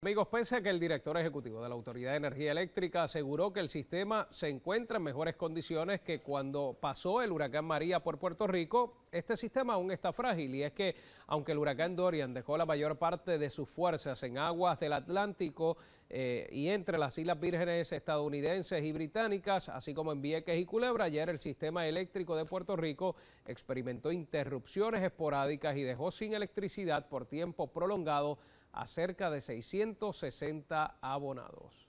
Amigos, pese que el director ejecutivo de la Autoridad de Energía Eléctrica aseguró que el sistema se encuentra en mejores condiciones que cuando pasó el huracán María por Puerto Rico, este sistema aún está frágil y es que aunque el huracán Dorian dejó la mayor parte de sus fuerzas en aguas del Atlántico eh, y entre las Islas Vírgenes estadounidenses y británicas, así como en Vieques y Culebra, ayer el sistema eléctrico de Puerto Rico experimentó interrupciones esporádicas y dejó sin electricidad por tiempo prolongado a cerca de 660 abonados.